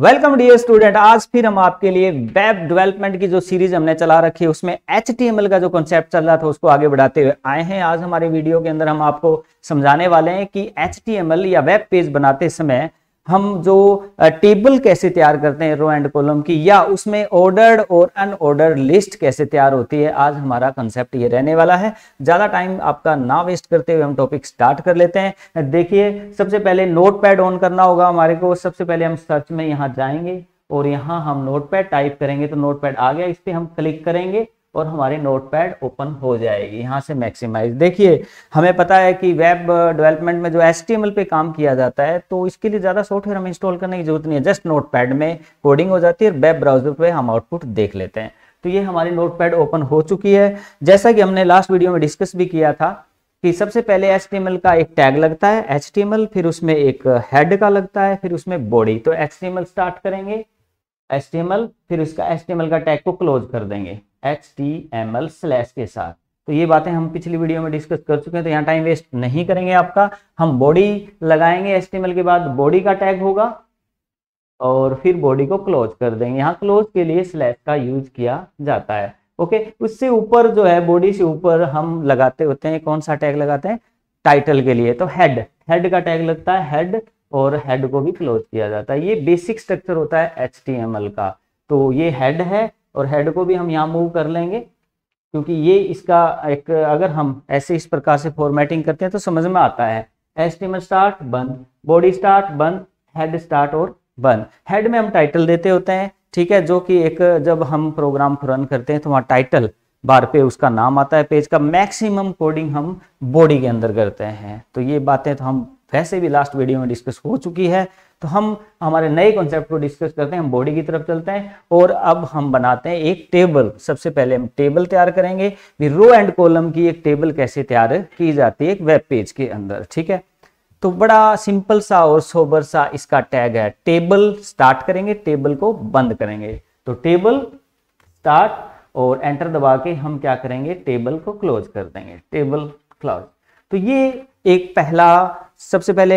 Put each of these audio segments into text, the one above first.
welcome dear student आज फिर हम आपके लिए वेब डेवलपमेंट की जो सीरीज हमने चला रखी है उसमें एच का जो कॉन्सेप्ट चल रहा था उसको आगे बढ़ाते हुए आए हैं आज हमारे वीडियो के अंदर हम आपको समझाने वाले हैं कि एच या वेब पेज बनाते समय हम जो टेबल कैसे तैयार करते हैं रो एंड कॉलम की या उसमें ऑर्डर्ड और अनऑर्डर्ड लिस्ट कैसे तैयार होती है आज हमारा कंसेप्ट ये रहने वाला है ज़्यादा टाइम आपका ना वेस्ट करते हुए हम टॉपिक स्टार्ट कर लेते हैं देखिए सबसे पहले नोट ऑन करना होगा हमारे को सबसे पहले हम सर्च में यहाँ जाएंगे और यहाँ हम नोटपैड टाइप करेंगे तो पैड आ गया इस पर हम क्लिक करेंगे और हमारी नोटपैड ओपन हो जाएगी यहाँ से मैक्सिमाइज देखिए हमें पता है कि वेब डेवलपमेंट में जो एस पे काम किया जाता है तो इसके लिए ज़्यादा सॉफ्टवेयर हमें इंस्टॉल करने की जरूरत नहीं है जस्ट नोटपैड में कोडिंग हो जाती है और वेब ब्राउजर पे हम आउटपुट देख लेते हैं तो ये हमारी नोटपैड ओपन हो चुकी है जैसा कि हमने लास्ट वीडियो में डिस्कस भी किया था कि सबसे पहले एच का एक टैग लगता है एच फिर उसमें एक हेड का लगता है फिर उसमें बॉडी तो एच स्टार्ट करेंगे एच फिर इसका एच का टैग को क्लोज कर देंगे एच स्लैश के साथ तो ये बातें हम पिछली वीडियो में डिस्कस कर चुके हैं तो यहाँ टाइम वेस्ट नहीं करेंगे आपका हम बॉडी लगाएंगे एच के बाद बॉडी का टैग होगा और फिर बॉडी को क्लोज कर देंगे यहाँ क्लोज के लिए स्लैश का यूज किया जाता है ओके उससे ऊपर जो है बॉडी से ऊपर हम लगाते होते हैं कौन सा टैग लगाते हैं टाइटल के लिए तो हेड हेड का टैग लगता है हेड और हेड को भी क्लोज किया जाता है ये बेसिक स्ट्रक्चर होता है एच का तो ये हेड है और हेड को भी हम यहाँ मूव कर लेंगे क्योंकि ये इसका एक अगर हम ऐसे इस प्रकार से फॉर्मेटिंग करते हैं तो समझ में आता है एस्टिमेट स्टार्ट बंद बॉडी स्टार्ट बंद हेड स्टार्ट और बंद हेड में हम टाइटल देते होते हैं ठीक है जो कि एक जब हम प्रोग्राम रन करते हैं तो वहाँ टाइटल बार पे उसका नाम आता है पेज का मैक्सिमम कोडिंग हम बॉडी के अंदर करते हैं तो ये बातें तो हम वैसे भी लास्ट वीडियो में डिस्कस हो चुकी है तो हम हमारे नए कॉन्सेप्ट को डिस्कस करते हैं हम बॉडी की तरफ चलते हैं और अब हम बनाते हैं एक टेबल सबसे पहले हम टेबल तैयार करेंगे भी रो एंड कॉलम की एक टेबल कैसे तैयार की जाती है एक वेब पेज के अंदर ठीक है तो बड़ा सिंपल सा और सोबर सा इसका टैग है टेबल स्टार्ट करेंगे टेबल को बंद करेंगे तो टेबल स्टार्ट और एंटर दबा के हम क्या करेंगे टेबल को क्लोज कर देंगे टेबल क्लोज तो ये एक पहला सबसे पहले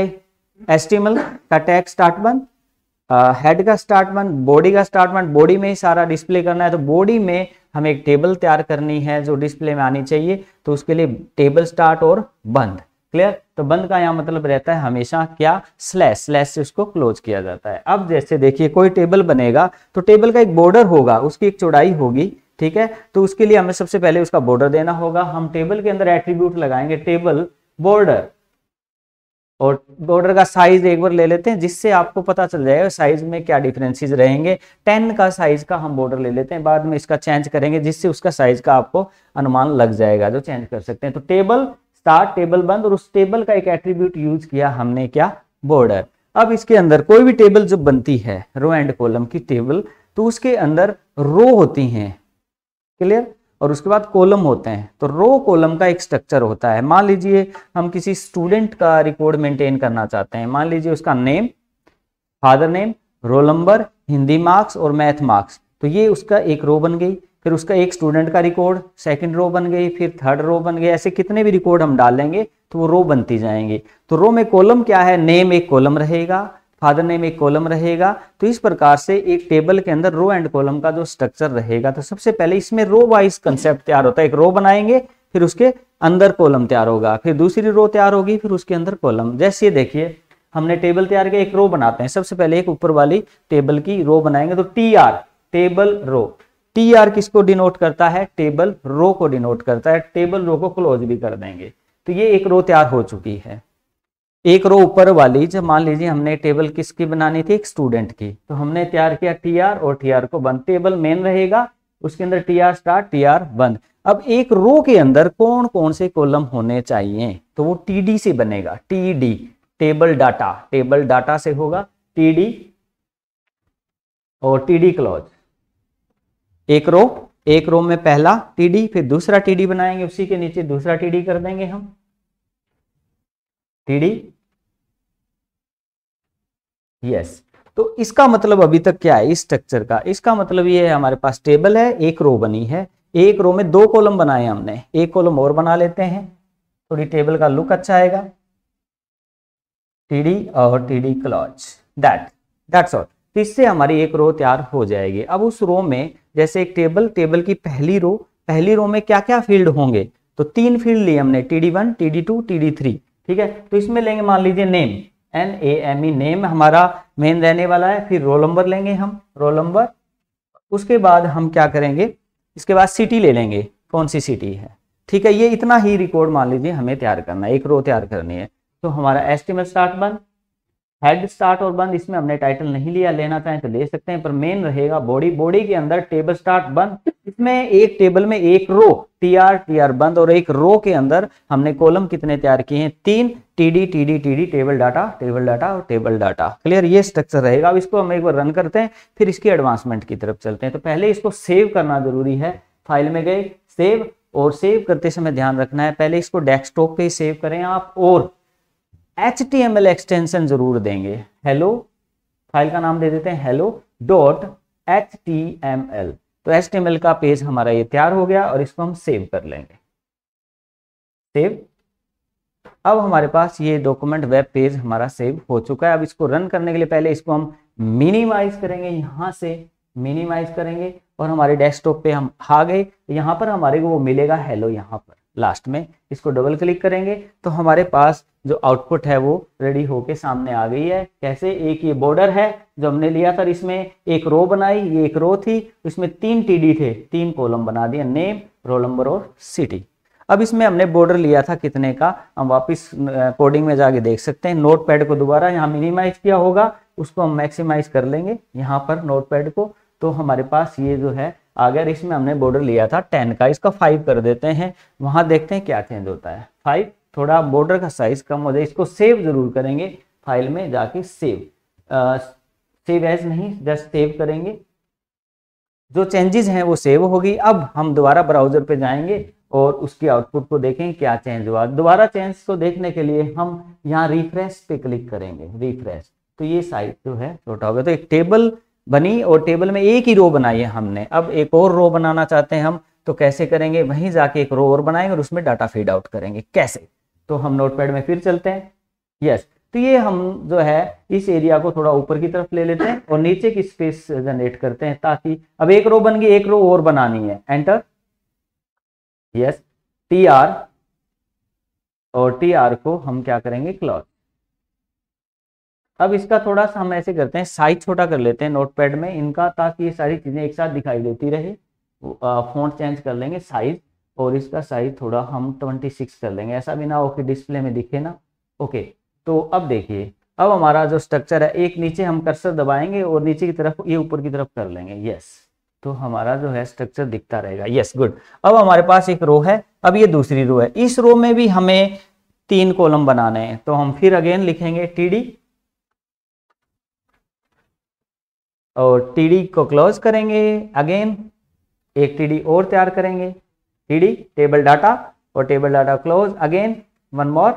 एस्टिमल का टैग स्टार्ट बन हेड का स्टार्ट बन बॉडी का स्टार्ट बन बॉडी में ही सारा डिस्प्ले करना है तो बॉडी में हमें एक टेबल तैयार करनी है जो डिस्प्ले में आनी चाहिए तो उसके लिए टेबल स्टार्ट और बंद क्लियर तो बंद का यहाँ मतलब रहता है हमेशा क्या स्लैश स्लैश से उसको क्लोज किया जाता है अब जैसे देखिए कोई टेबल बनेगा तो टेबल का एक बॉर्डर होगा उसकी एक चौड़ाई होगी ठीक है तो उसके लिए हमें सबसे पहले उसका बॉर्डर देना होगा हम टेबल के अंदर एट्रीब्यूट लगाएंगे टेबल बॉर्डर और बॉर्डर का साइज एक बार ले लेते हैं जिससे आपको पता चल जाएगा साइज में क्या डिफरेंसेस रहेंगे टेन का साइज का हम बॉर्डर ले लेते हैं बाद में इसका चेंज करेंगे जिससे उसका साइज का आपको अनुमान लग जाएगा जो चेंज कर सकते हैं तो टेबल स्टार्ट टेबल बंद और उस टेबल का एक एट्रीब्यूट यूज किया हमने क्या बॉर्डर अब इसके अंदर कोई भी टेबल जब बनती है रो एंड कॉलम की टेबल तो उसके अंदर रो होती है क्लियर और उसके बाद कॉलम होते हैं तो रो कॉलम का एक स्ट्रक्चर होता है मान लीजिए हम किसी स्टूडेंट का रिकॉर्ड मेंटेन करना चाहते हैं मान लीजिए उसका name father name roll number Hindi marks और मैथ मार्क्स तो ये उसका एक रो बन गई फिर उसका एक स्टूडेंट का रिकॉर्ड सेकंड रो बन गई फिर थर्ड रो बन गई ऐसे कितने भी रिकॉर्ड हम डालेंगे तो वो रो बनती जाएंगे तो रो में कॉलम क्या है नेम एक कॉलम रहेगा फादर नेम एक कॉलम रहेगा तो इस प्रकार से एक टेबल के अंदर रो एंड कॉलम का जो स्ट्रक्चर रहेगा तो सबसे पहले इसमें रो वाइज कंसेप्ट तैयार होता है एक रो बनाएंगे फिर उसके अंदर कॉलम तैयार होगा फिर दूसरी रो तैयार होगी फिर उसके अंदर कॉलम जैसे देखिए हमने टेबल तैयार किया एक रो बनाते हैं सबसे पहले एक ऊपर वाली टेबल की रो बनाएंगे तो T R table row T R किसको डिनोट करता है टेबल रो को डिनोट करता है टेबल रो को क्लोज भी कर देंगे तो ये एक रो तैयार हो चुकी है एक रो ऊपर वाली जब मान लीजिए हमने टेबल किसकी बनानी थी एक स्टूडेंट की तो हमने तैयार किया टी आर और टी आर को बंद टेबल मेन रहेगा उसके अंदर T R start T R बंद अब एक रो के अंदर कौन कौन से कॉलम होने चाहिए तो वो टी डी से बनेगा T D table data table data से होगा टी डी और टी डी क्लॉज एक रो एक रो में पहला टीडी फिर दूसरा टीडी बनाएंगे उसी के नीचे दूसरा टीडी कर देंगे हम टी डी यस तो इसका मतलब अभी तक क्या है इस स्ट्रक्चर का इसका मतलब ये है हमारे पास टेबल है एक रो बनी है एक रो में दो कॉलम बनाए हमने एक कॉलम और बना लेते हैं थोड़ी टेबल का लुक अच्छा आएगा टीडी और TD close that that's all तो इससे हमारी एक रो तैयार हो जाएगी अब उस रो में जैसे एक टेबल टेबल की पहली रो पहली रो में क्या क्या फील्ड होंगे तो तीन फील्ड लिए हमने T D one T D two T D three ठीक है तो इसमें लेंगे मान लीजिए name N A M E name हमारा मेन रहने वाला है फिर रोल नंबर लेंगे हम रोल नंबर उसके बाद हम क्या करेंगे इसके बाद सिटी ले लेंगे कौन सी सिटी है ठीक है ये इतना ही रिकॉर्ड मान लीजिए हमें तैयार करना है एक रो तैयार करनी है तो हमारा एस्टिमेट स्टार्ट बन हेड स्टार्ट और बंद इसमें हमने टाइटल नहीं लिया लेना चाहें तो ले सकते हैं पर मेन रहेगा बॉडी बॉडी के अंदर टेबल स्टार्ट बंद इसमें एक टेबल में एक row T R T R बंद और एक रो के अंदर हमने कॉलम कितने तैयार किए हैं तीन TD TD TD table data table data और टेबल डाटा क्लियर ये स्ट्रक्चर रहेगा अब इसको हम एक बार रन करते हैं फिर इसकी एडवांसमेंट की तरफ चलते हैं तो पहले इसको सेव करना जरूरी है फाइल में गए सेव और सेव करते समय ध्यान रखना है पहले इसको डेस्कटॉप पे सेव करें आप और H T M L extension जरूर देंगे हेलो फाइल का नाम दे देते हैं hello dot H T M L तो एच टी एम एल का पेज हमारा ये तैयार हो गया और इसको हम सेव कर लेंगे सेव अब हमारे पास ये डॉक्यूमेंट वेब पेज हमारा सेव हो चुका है अब इसको रन करने के लिए पहले इसको हम मिनिमाइज करेंगे यहां से मिनिमाइज करेंगे और हमारे डेस्कटॉप पे हम आ गए यहां पर हमारे को वो मिलेगा हेलो यहां पर लास्ट में इसको डबल क्लिक करेंगे तो हमारे पास जो आउटपुट है वो रेडी होके सामने आ गई है कैसे एक ये बॉर्डर है जो हमने लिया था इसमें एक रो बनाई ये एक रो थी इसमें तीन टीडी थे तीन कॉलम बना दिया नेम रोल नंबर और सिटी अब इसमें हमने बॉर्डर लिया था कितने का हम वापस कोडिंग में जाके देख सकते हैं नोट पैड को दोबारा यहाँ मिनिमाइज किया होगा उसको हम मैक्सिमाइज कर लेंगे यहाँ पर नोट पैड को तो हमारे पास ये जो है आगे इसमें हमने बॉर्डर लिया था टेन का इसका फाइव कर देते हैं वहां देखते हैं क्या चेंज होता है फाइव थोड़ा बॉर्डर का साइज कम हो जाए इसको सेव जरूर करेंगे फाइल में जाके सेव सेव एज नहीं जस्ट सेव करेंगे जो चेंजेस हैं वो सेव होगी अब हम दोबारा ब्राउजर पे जाएंगे और उसकी आउटपुट को देखें क्या चेंज हुआ दोबारा चेंज को देखने के लिए हम यहाँ रिफ्रेश पे क्लिक करेंगे रिफ्रेश तो ये साइज जो है छोटा हो गया तो एक टेबल बनी और टेबल में एक ही रो बनाई है हमने अब एक और रो बनाना चाहते हैं हम तो कैसे करेंगे वहीं जाके एक रो और बनाएंगे और उसमें डाटा फीड आउट करेंगे कैसे तो हम नोटपैड में फिर चलते हैं यस तो ये हम जो है इस एरिया को थोड़ा ऊपर की तरफ ले लेते हैं और नीचे की स्पेस जनरेट करते हैं ताकि अब एक रो बन गई एक रो और बनानी है एंटर यस टी आर और टी आर को हम क्या करेंगे क्लॉथ अब इसका थोड़ा सा हम ऐसे करते हैं साइज छोटा कर लेते हैं नोटपैड में इनका ताकि ये सारी चीजें एक साथ दिखाई देती रहे फोन चेंज कर लेंगे साइज और इसका साइज थोड़ा हम ट्वेंटी सिक्स कर लेंगे ऐसा भी ना हो कि डिस्प्ले में दिखे ना ओके तो अब देखिए अब हमारा जो स्ट्रक्चर है एक नीचे हम कर्सर दबाएंगे और नीचे की तरफ ये ऊपर की तरफ कर लेंगे यस तो हमारा जो है स्ट्रक्चर दिखता रहेगा यस गुड अब हमारे पास एक रो है अब ये दूसरी रो है इस रो में भी हमें तीन कॉलम बनाने हैं तो हम फिर अगेन लिखेंगे टीडी और टीडी को क्लोज करेंगे अगेन एक टीडी और तैयार करेंगे td table data or table data close again one more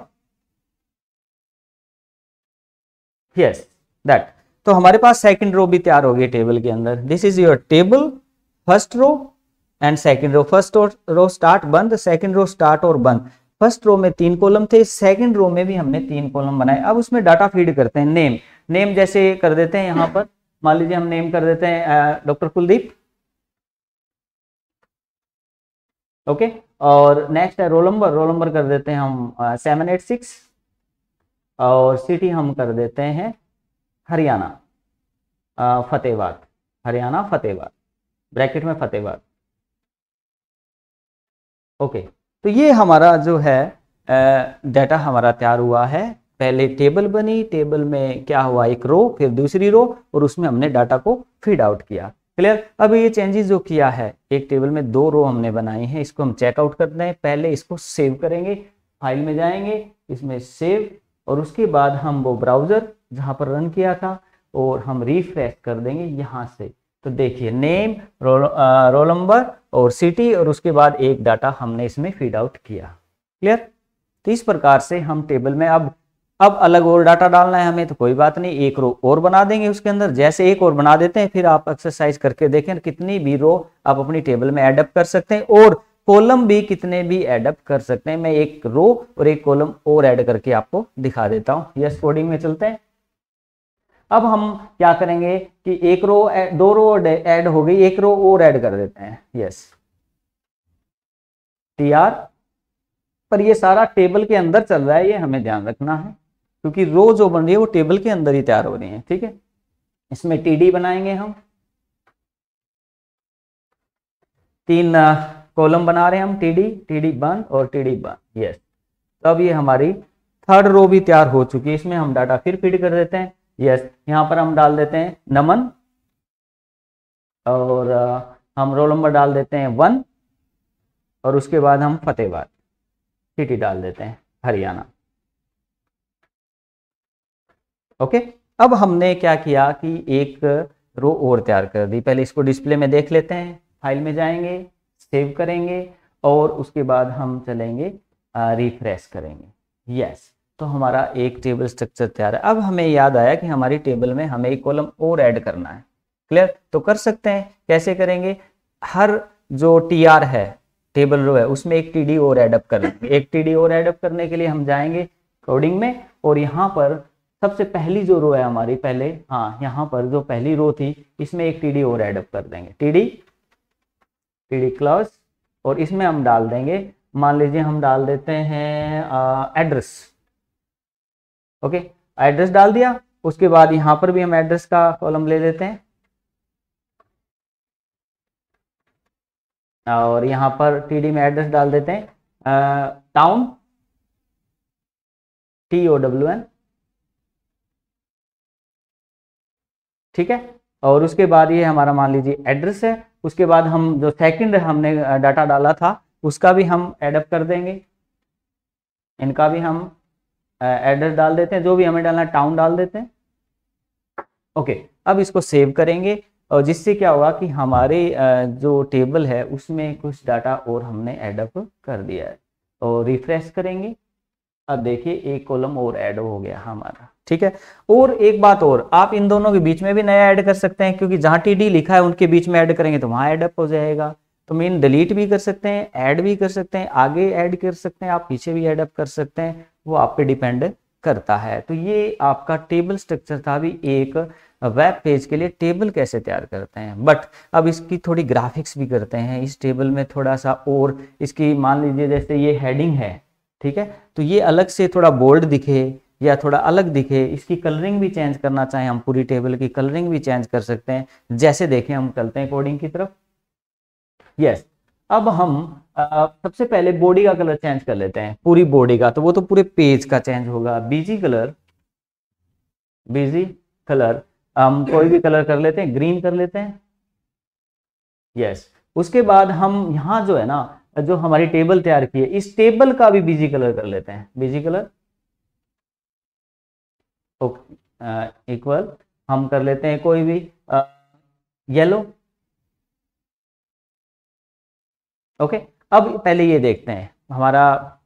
yes that तो हमारे पास सेकंड रो भी तैयार हो गई टेबल के अंदर this is your table first row and second row first row start बंद सेकंड रो स्टार्ट और बंद फर्स्ट रो में तीन कॉलम थे सेकंड रो में भी हमने तीन कॉलम बनाए अब उसमें डाटा फीड करते हैं नेम नेम जैसे कर देते हैं यहां पर मान लीजिए हम नेम कर देते हैं डॉक्टर कुलदीप ओके और नेक्स्ट है रोल नंबर रोल नंबर कर देते हैं हम सेवन एट सिक्स और सिटी हम कर देते हैं हरियाणा फतेहबाद हरियाणा फतेहबाद ब्रैकेट में फतेहबाद ओके तो ये हमारा जो है डाटा हमारा तैयार हुआ है पहले टेबल बनी टेबल में क्या हुआ एक रो फिर दूसरी रो और उसमें हमने डाटा को फीड आउट किया क्लियर अब ये चेंजेस जो किया है एक टेबल में दो रो हमने बनाई है इसको हम चेकआउट कर दें पहले इसको सेव करेंगे फाइल में जाएंगे इसमें सेव और उसके बाद हम वो ब्राउजर जहां पर रन किया था और हम रिफ्रेश कर देंगे यहां से तो देखिए नेम रोल नंबर और सिटी और उसके बाद एक डाटा हमने इसमें फीड आउट किया क्लियर तो इस प्रकार से हम टेबल में अब अब अलग और डाटा डालना है हमें तो कोई बात नहीं एक रो और बना देंगे उसके अंदर जैसे एक और बना देते हैं फिर आप एक्सरसाइज करके देखें कितनी भी रो आप अपनी टेबल में एडअप कर सकते हैं और कॉलम भी कितने भी एडअप कर सकते हैं मैं एक रो और एक कॉलम और ऐड करके आपको दिखा देता हूं यस कोडिंग में चलते हैं अब हम क्या करेंगे कि एक रो दो रो ऐड हो गई एक रो और ऐड कर देते हैं यस टी आर पर ये सारा टेबल के अंदर चल रहा है ये हमें ध्यान रखना है क्योंकि रो जो बन रही है वो टेबल के अंदर ही तैयार हो रही है ठीक है इसमें टी बनाएंगे हम तीन कॉलम बना रहे हैं हम T D T D one और टी डी वन यस तो अब ये हमारी थर्ड रो भी तैयार हो चुकी है इसमें हम डाटा फिर फीड कर देते हैं यस यहाँ पर हम डाल देते हैं नमन और हम रोल नंबर डाल देते हैं वन और उसके बाद हम फतेहबाद सिटी डाल देते हैं हरियाणा ओके अब हमने क्या किया कि एक रो और तैयार कर दी पहले इसको डिस्प्ले में देख लेते हैं फाइल में जाएंगे सेव करेंगे और उसके बाद हम चलेंगे रिफ्रेश करेंगे यस तो हमारा एक टेबल स्ट्रक्चर तैयार है अब हमें याद आया कि हमारी टेबल में हमें एक कॉलम और ऐड करना है क्लियर तो कर सकते हैं कैसे करेंगे हर जो टी आर है टेबल रो है उसमें एक टी डी और एडअप कर एक टी डी और एडअप करने के लिए हम जाएंगे कोडिंग में और यहाँ पर सबसे पहली जो रो है हमारी पहले हाँ यहां पर जो पहली रो थी इसमें एक टी डी और एडअप कर देंगे T D T D close और इसमें हम डाल देंगे मान लीजिए हम डाल देते हैं एड्रेस ओके एड्रेस डाल दिया उसके बाद यहां पर भी हम एड्रेस का कॉलम ले लेते हैं और यहां पर टीडी में एड्रेस डाल देते हैं town T O W N ठीक है और उसके बाद ये हमारा मान लीजिए एड्रेस है उसके बाद हम जो सेकंड हमने डाटा डाला था उसका भी हम एडअप कर देंगे इनका भी हम एड्रेस डाल देते हैं जो भी हमें डालना टाउन डाल देते हैं ओके अब इसको सेव करेंगे और जिससे क्या होगा कि हमारे जो टेबल है उसमें कुछ डाटा और हमने एडअप कर दिया है और रिफ्रेश करेंगे अब देखिए एक कॉलम और ऐड हो गया हमारा ठीक है और एक बात और आप इन दोनों के बीच में भी नया ऐड कर सकते हैं क्योंकि जहां टी डी लिखा है उनके बीच में ऐड करेंगे तो वहां एडअप हो जाएगा तो मेन डिलीट भी कर सकते हैं ऐड भी कर सकते हैं आगे ऐड कर सकते हैं आप पीछे भी ऐडअप कर सकते हैं वो आप पे डिपेंड करता है तो ये आपका टेबल स्ट्रक्चर था भी एक वेब पेज के लिए टेबल कैसे तैयार करते हैं बट अब इसकी थोड़ी ग्राफिक्स भी करते हैं इस टेबल में थोड़ा सा और इसकी मान लीजिए जैसे ये हेडिंग है ठीक है तो ये अलग से थोड़ा बोल्ड दिखे या थोड़ा अलग दिखे इसकी कलरिंग भी चेंज करना चाहे हम पूरी टेबल की कलरिंग भी चेंज कर सकते हैं जैसे देखें हम चलते हैं कोडिंग की तरफ यस अब हम सबसे पहले बॉडी का कलर चेंज कर लेते हैं पूरी बॉडी का तो वो तो पूरे पेज का चेंज होगा बीजी कलर बीजी कलर हम कोई भी कलर कर लेते हैं ग्रीन कर लेते हैं यस उसके बाद हम यहां जो है ना जो हमारी टेबल तैयार की है इस टेबल का भी बीजी कलर कर लेते हैं बीजी कलर ओके इक्वल हम कर लेते हैं कोई भी येलो ओके अब पहले ये देखते हैं हमारा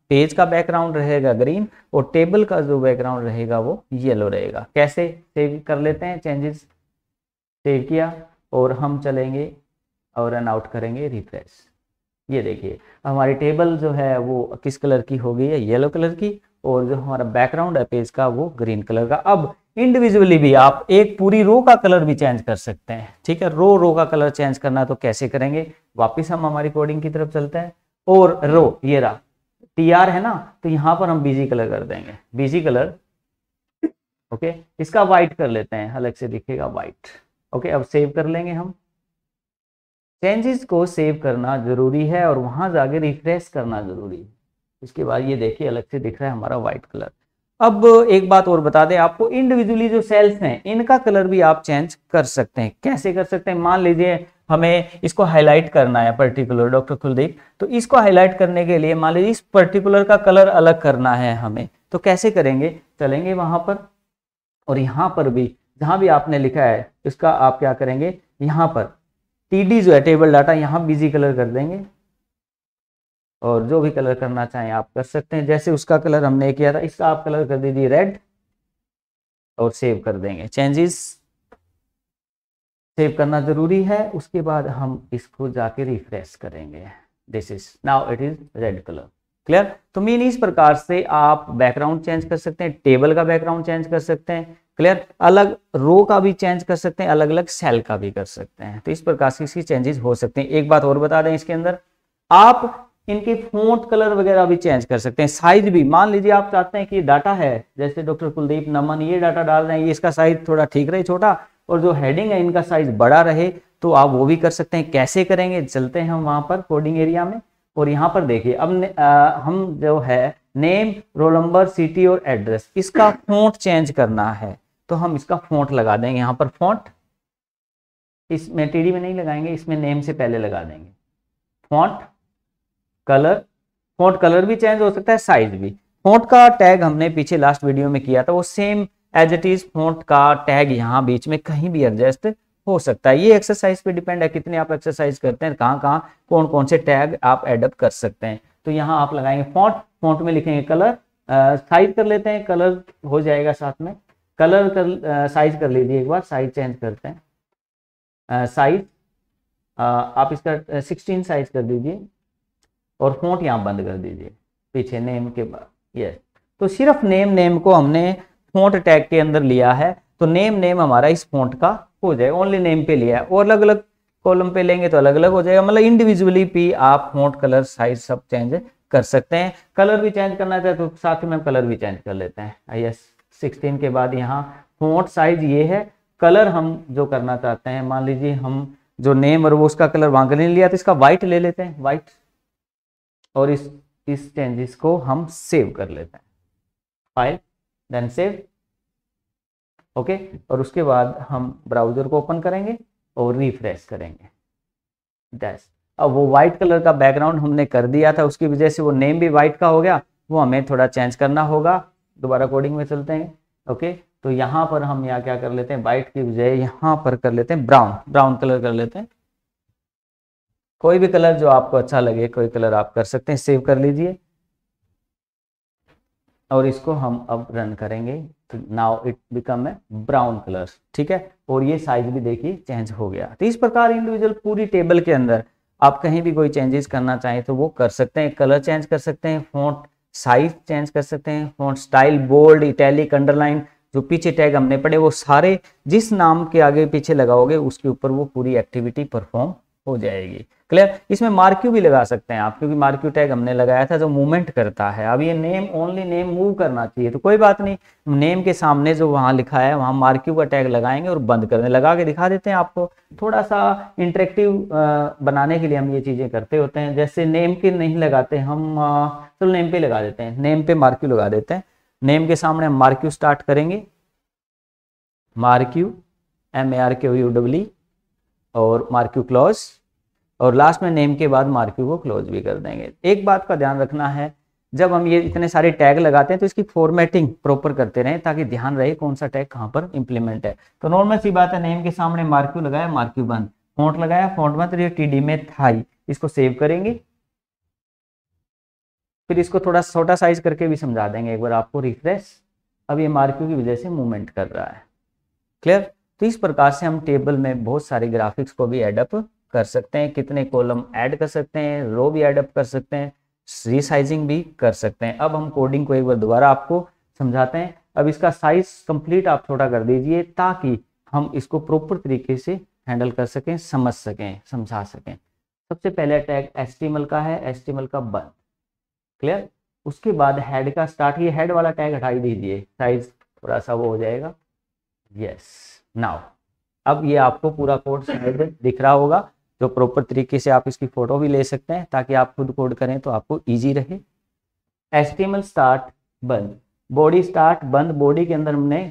पेज का बैकग्राउंड रहेगा ग्रीन और टेबल का जो बैकग्राउंड रहेगा वो येलो रहेगा कैसे सेव कर लेते हैं चेंजेस सेव किया और हम चलेंगे और रन आउट करेंगे रिफ्रेश ये देखिए हमारी टेबल जो है वो किस कलर की हो गई है येलो कलर की और जो हमारा बैकग्राउंड है पेज का वो ग्रीन कलर का अब इंडिविजुअली भी आप एक पूरी रो का कलर भी चेंज कर सकते हैं ठीक है रो रो का कलर चेंज करना तो कैसे करेंगे वापिस हम हमारी कोडिंग की तरफ चलते हैं और रो ये रहा टी आर है ना तो यहाँ पर हम बीजी कलर कर देंगे बीजी कलर ओके इसका व्हाइट कर लेते हैं अलग से दिखेगा व्हाइट ओके अब सेव कर लेंगे हम चेंजेस को सेव करना जरूरी है और वहां जाके रिफ्रेश करना जरूरी है इसके बाद ये देखिए अलग से दिख रहा है हमारा व्हाइट कलर अब एक बात और बता दें आपको इंडिविजुअली जो सेल्स हैं इनका कलर भी आप चेंज कर सकते हैं कैसे कर सकते हैं मान लीजिए हमें इसको हाईलाइट करना है पर्टिकुलर डॉक्टर कुलदीप तो इसको हाईलाइट करने के लिए मान लीजिए इस पर्टिकुलर का कलर अलग करना है हमें तो कैसे करेंगे चलेंगे वहां पर और यहां पर भी जहां भी आपने लिखा है इसका आप क्या करेंगे यहां पर टी जो है टेबल डाटा यहाँ बिजी कलर कर देंगे और जो भी कलर करना चाहें आप कर सकते हैं जैसे उसका कलर हमने किया था इसका आप कलर कर दीजिए रेड और सेव कर देंगे चेंजेस सेव करना जरूरी है उसके बाद हम इसको जाके रिफ्रेश करेंगे this is now it is red colour clear तो मीन इस प्रकार से आप बैकग्राउंड चेंज कर सकते हैं टेबल का बैकग्राउंड चेंज कर सकते हैं क्लियर अलग रो का भी चेंज कर सकते हैं अलग अलग सेल का भी कर सकते हैं तो इस प्रकार से इसकी चेंजेस हो सकते हैं एक बात और बता दें इसके अंदर आप इनके फोट कलर वगैरह भी चेंज कर सकते हैं साइज भी मान लीजिए आप चाहते हैं कि डाटा है जैसे डॉक्टर कुलदीप नमन ये डाटा डाल रहे हैं ये इसका साइज थोड़ा ठीक रहे छोटा और जो हेडिंग है इनका साइज बड़ा रहे तो आप वो भी कर सकते हैं कैसे करेंगे चलते हैं हम वहां पर कोडिंग एरिया में और यहाँ पर देखिए अब आ, हम जो है नेम रोल नंबर सिटी और एड्रेस इसका फोट चेंज करना है तो हम इसका फोट लगा देंगे यहाँ पर फोट इसमें टीडी में नहीं लगाएंगे इसमें नेम से पहले लगा देंगे फोट कलर फोट कलर भी चेंज हो सकता है साइज भी फोट का टैग हमने पीछे लास्ट वीडियो में किया था वो same as it is font का टैग यहाँ बीच में कहीं भी एडजस्ट हो सकता है ये एक्सरसाइज पे डिपेंड है कितने आप एक्सरसाइज करते हैं कहाँ कहाँ कौन कौन से टैग आप एडअप कर सकते हैं तो यहाँ आप लगाएंगे फॉन्ट फॉन्ट में लिखेंगे कलर साइज कर लेते हैं कलर हो जाएगा साथ में कलर कर साइज कर लीजिए एक बार साइज चेंज करते हैं साइज आप इसका सिक्सटीन साइज कर दीजिए और फोट यहाँ बंद कर दीजिए पीछे नेम के बाद यस तो सिर्फ नेम नेम को हमने फोट टैग के अंदर लिया है तो नेम नेम हमारा इस फॉन्ट का हो जाएगा ओनली नेम पे लिया है और अलग अलग कॉलम पे लेंगे तो अलग अलग हो जाएगा मतलब इंडिविजुअली भी आप फॉन्ट कलर साइज सब चेंज कर सकते हैं कलर भी चेंज करना चाहे तो साथ ही में कलर भी चेंज कर लेते हैं आई एस सिक्सटीन के बाद यहाँ फॉन्ट साइज ये है कलर हम जो करना चाहते हैं मान लीजिए हम जो नेम और वो उसका कलर वहां नहीं लिया तो इसका व्हाइट ले लेते हैं व्हाइट और इस इस चेंजेस को हम सेव कर लेते हैं फाइल देन सेव ओके और उसके बाद हम ब्राउज़र को ओपन करेंगे और रिफ्रेश करेंगे डैश अब वो व्हाइट कलर का बैकग्राउंड हमने कर दिया था उसकी वजह से वो नेम भी व्हाइट का हो गया वो हमें थोड़ा चेंज करना होगा दोबारा कोडिंग में चलते हैं ओके तो यहाँ पर हम यहाँ क्या कर लेते हैं व्हाइट की बजाय यहाँ पर कर लेते हैं ब्राउन ब्राउन कलर कर लेते हैं कोई भी कलर जो आपको अच्छा लगे कोई कलर आप कर सकते हैं सेव कर लीजिए और इसको हम अब रन करेंगे तो now it become a brown colour ठीक है और ये साइज भी देखिए चेंज हो गया तो इस प्रकार इंडिविजुअल पूरी टेबल के अंदर आप कहीं भी कोई चेंजेस करना चाहें तो वो कर सकते हैं कलर चेंज कर सकते हैं फॉन्ट साइज चेंज कर सकते हैं font style bold italic underline जो पीछे टैग हमने पड़े वो सारे जिस नाम के आगे पीछे लगाओगे उसके ऊपर वो पूरी एक्टिविटी परफॉर्म हो जाएगी क्लियर इसमें मार्क्यू भी लगा सकते हैं आप क्योंकि मार्क्यू टैग हमने लगाया था जो मूवमेंट करता है अब ये नेम ओनली नेम मूव करना चाहिए तो कोई बात नहीं नेम के सामने जो वहां लिखा है वहां मार्क्यू का टैग लगाएंगे और बंद कर लगा के दिखा देते हैं आपको थोड़ा सा इंटरेक्टिव बनाने के लिए हम ये चीज़ें करते होते हैं जैसे नेम के नहीं लगाते हम चलो तो नेम पे लगा देते हैं नेम पे मार्क्यू लगा देते हैं नेम के सामने हम मार्क्यू स्टार्ट करेंगे marquee M A R K U W और मार्क्यू क्लोज और लास्ट में नेम के बाद मार्क्यू को क्लोज भी कर देंगे एक बात का ध्यान रखना है जब हम ये इतने सारे टैग लगाते हैं तो इसकी फॉर्मेटिंग प्रॉपर करते रहें ताकि ध्यान रहे कौन सा टैग कहाँ पर इंप्लीमेंट है तो नॉर्मल सी बात है नेम के सामने मार्क्यू लगाया मार्क्यू बंद फॉन्ट लगाया फॉन्ट बंद तो ये टी में था इसको सेव करेंगे फिर इसको थोड़ा छोटा साइज करके भी समझा देंगे एक बार आपको रिफ्रेश अब ये मार्क्यू की वजह से मूवमेंट कर रहा है क्लियर तो इस प्रकार से हम टेबल में बहुत सारे ग्राफिक्स को भी एडअप कर सकते हैं कितने कॉलम ऐड कर सकते हैं रो भी एडअप कर सकते हैं रिसाइजिंग भी कर सकते हैं अब हम कोडिंग को एक बार दोबारा आपको समझाते हैं अब इसका साइज कंप्लीट आप छोटा कर दीजिए ताकि हम इसको प्रॉपर तरीके से हैंडल कर सकें समझ सकें समझा सकें सबसे पहले टैग एस का है एस का बंद क्लियर उसके बाद हेड का स्टार्ट ये हेड वाला टैग हटाई दीजिए साइज थोड़ा सा वो हो जाएगा यस नाउ अब ये आपको पूरा कोड साइड दिख रहा होगा जो प्रॉपर तरीके से आप इसकी फोटो भी ले सकते हैं ताकि आप खुद कोड करें तो आपको ईजी रहे एस्टिमल स्टार्ट बंद बॉडी स्टार्ट बंद बॉडी के अंदर हमने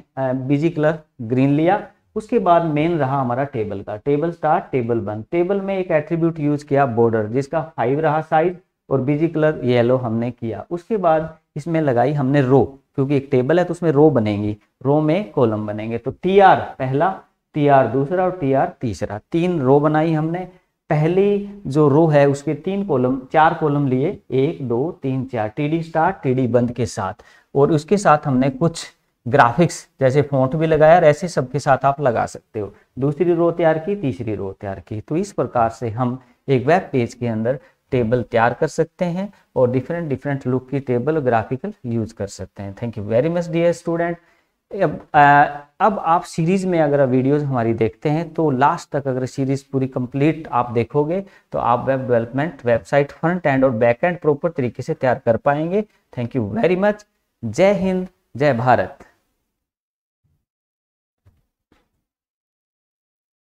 बिजी कलर ग्रीन लिया उसके बाद मेन रहा हमारा टेबल का टेबल स्टार्ट टेबल बंद टेबल में एक एट्रीब्यूट यूज किया बॉर्डर जिसका फाइव रहा साइज और बिजी कलर येलो हमने किया उसके बाद इसमें लगाई हमने रो क्योंकि एक टेबल है तो उसमें रो बनेगी रो में कॉलम बनेंगे तो टी आर पहला टी आर दूसरा और टी आर तीसरा तीन रो बनाई हमने पहली जो रो है उसके तीन कॉलम चार कॉलम लिए एक दो तीन चार टी डी स्टार डी बंद के साथ और उसके साथ हमने कुछ ग्राफिक्स जैसे फोट भी लगाया और ऐसे सबके साथ आप लगा सकते हो दूसरी रो तैयार की तीसरी रो तैयार की तो इस प्रकार से हम एक वेब पेज के अंदर टेबल तैयार कर सकते हैं और डिफरेंट डिफरेंट लुक की टेबल और ग्राफिकल यूज कर सकते हैं thank you very much dear student अब अब आप सीरीज में अगर वीडियोस हमारी देखते हैं तो लास्ट तक अगर सीरीज पूरी कंप्लीट आप देखोगे तो आप web development website front end और बैक एंड प्रॉपर तरीके से तैयार कर पाएंगे थैंक यू वेरी मच जय हिंद जय भारत